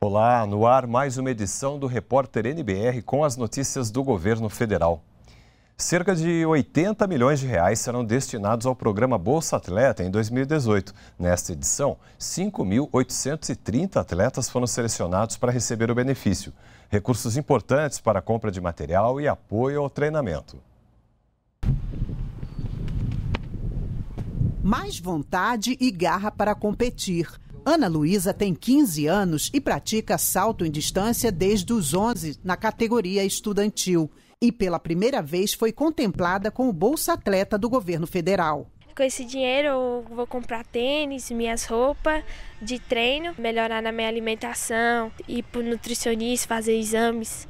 Olá, no ar mais uma edição do Repórter NBR com as notícias do governo federal. Cerca de 80 milhões de reais serão destinados ao programa Bolsa Atleta em 2018. Nesta edição, 5.830 atletas foram selecionados para receber o benefício. Recursos importantes para a compra de material e apoio ao treinamento. Mais vontade e garra para competir. Ana Luísa tem 15 anos e pratica salto em distância desde os 11 na categoria estudantil e pela primeira vez foi contemplada com o Bolsa Atleta do governo federal. Com esse dinheiro eu vou comprar tênis, minhas roupas de treino, melhorar na minha alimentação, ir para nutricionista, fazer exames.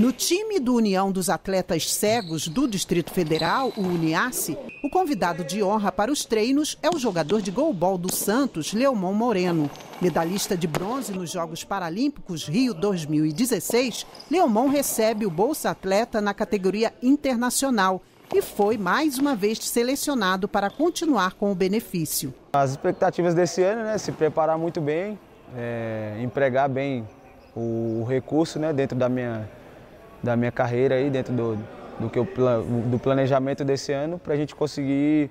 No time do União dos Atletas Cegos do Distrito Federal, o Uniace, o convidado de honra para os treinos é o jogador de golbol do Santos, Leomon Moreno. Medalhista de bronze nos Jogos Paralímpicos Rio 2016, Leomon recebe o Bolsa Atleta na categoria internacional e foi mais uma vez selecionado para continuar com o benefício. As expectativas desse ano, né, se preparar muito bem, é, empregar bem o recurso né, dentro da minha da minha carreira aí dentro do, do, que eu, do planejamento desse ano para a gente conseguir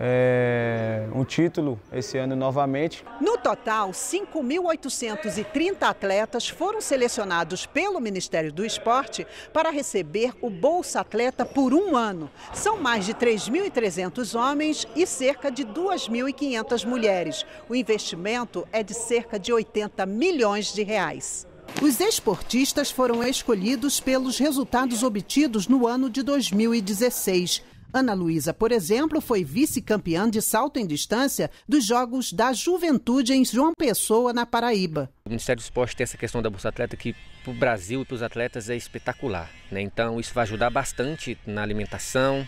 é, um título esse ano novamente. No total, 5.830 atletas foram selecionados pelo Ministério do Esporte para receber o Bolsa Atleta por um ano. São mais de 3.300 homens e cerca de 2.500 mulheres. O investimento é de cerca de 80 milhões de reais. Os esportistas foram escolhidos pelos resultados obtidos no ano de 2016. Ana Luísa, por exemplo, foi vice-campeã de salto em distância dos Jogos da Juventude em João Pessoa, na Paraíba. O Ministério do Esporte tem essa questão da Bolsa Atleta que para o Brasil e para os atletas é espetacular. Né? Então isso vai ajudar bastante na alimentação,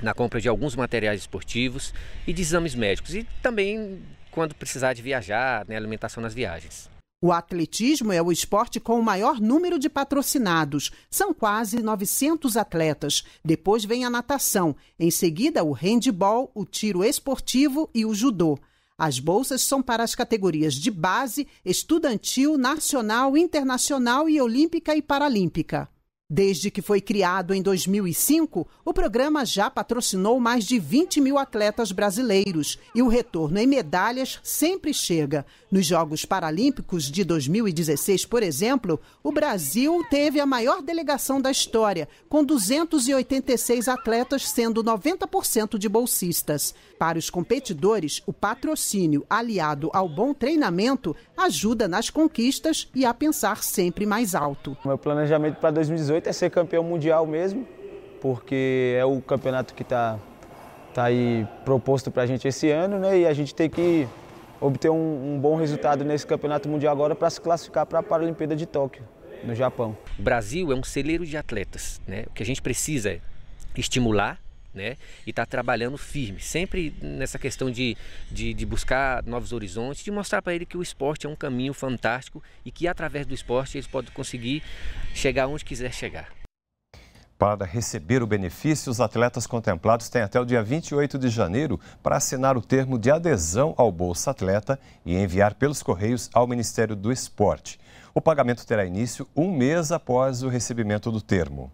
na compra de alguns materiais esportivos e de exames médicos. E também quando precisar de viajar, né, alimentação nas viagens. O atletismo é o esporte com o maior número de patrocinados. São quase 900 atletas. Depois vem a natação, em seguida o handball, o tiro esportivo e o judô. As bolsas são para as categorias de base, estudantil, nacional, internacional e olímpica e paralímpica. Desde que foi criado em 2005, o programa já patrocinou mais de 20 mil atletas brasileiros e o retorno em medalhas sempre chega. Nos Jogos Paralímpicos de 2016, por exemplo, o Brasil teve a maior delegação da história, com 286 atletas, sendo 90% de bolsistas. Para os competidores, o patrocínio, aliado ao bom treinamento, ajuda nas conquistas e a pensar sempre mais alto. Meu planejamento para 2018 intuito é ser campeão mundial mesmo, porque é o campeonato que está tá aí proposto para a gente esse ano, né? E a gente tem que obter um, um bom resultado nesse campeonato mundial agora para se classificar para a Paralimpíada de Tóquio, no Japão. O Brasil é um celeiro de atletas, né? O que a gente precisa é estimular né? E está trabalhando firme, sempre nessa questão de, de, de buscar novos horizontes, de mostrar para ele que o esporte é um caminho fantástico e que através do esporte eles podem conseguir chegar onde quiser chegar. Para receber o benefício, os atletas contemplados têm até o dia 28 de janeiro para assinar o termo de adesão ao Bolsa Atleta e enviar pelos Correios ao Ministério do Esporte. O pagamento terá início um mês após o recebimento do termo.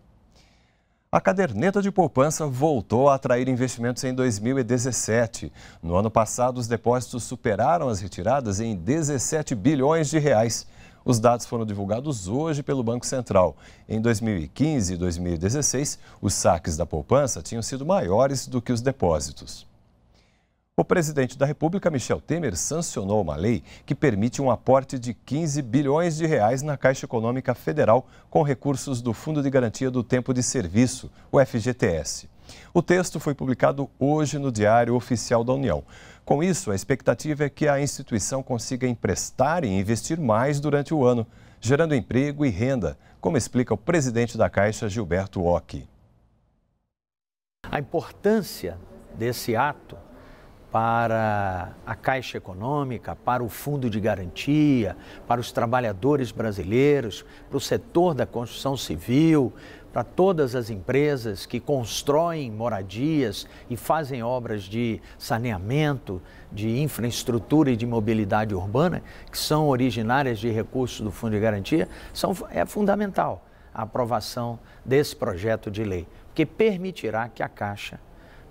A caderneta de poupança voltou a atrair investimentos em 2017. No ano passado, os depósitos superaram as retiradas em 17 bilhões de reais. Os dados foram divulgados hoje pelo Banco Central. Em 2015 e 2016, os saques da poupança tinham sido maiores do que os depósitos. O presidente da República, Michel Temer, sancionou uma lei que permite um aporte de 15 bilhões de reais na Caixa Econômica Federal com recursos do Fundo de Garantia do Tempo de Serviço, o FGTS. O texto foi publicado hoje no Diário Oficial da União. Com isso, a expectativa é que a instituição consiga emprestar e investir mais durante o ano, gerando emprego e renda, como explica o presidente da Caixa, Gilberto Ock. A importância desse ato para a Caixa Econômica, para o Fundo de Garantia, para os trabalhadores brasileiros, para o setor da construção civil, para todas as empresas que constroem moradias e fazem obras de saneamento, de infraestrutura e de mobilidade urbana, que são originárias de recursos do Fundo de Garantia, são, é fundamental a aprovação desse projeto de lei, porque permitirá que a Caixa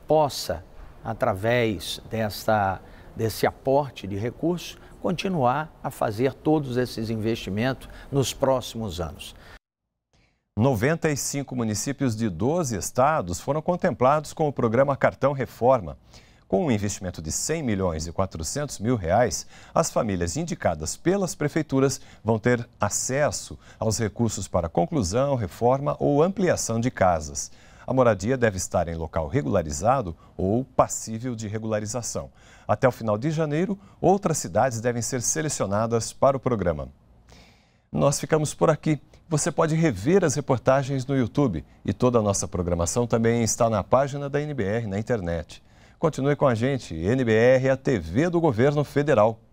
possa através dessa, desse aporte de recursos, continuar a fazer todos esses investimentos nos próximos anos. 95 municípios de 12 estados foram contemplados com o programa Cartão Reforma. Com um investimento de 100 milhões e 400 mil reais, as famílias indicadas pelas prefeituras vão ter acesso aos recursos para conclusão, reforma ou ampliação de casas. A moradia deve estar em local regularizado ou passível de regularização. Até o final de janeiro, outras cidades devem ser selecionadas para o programa. Nós ficamos por aqui. Você pode rever as reportagens no YouTube e toda a nossa programação também está na página da NBR na internet. Continue com a gente, NBR a TV do Governo Federal.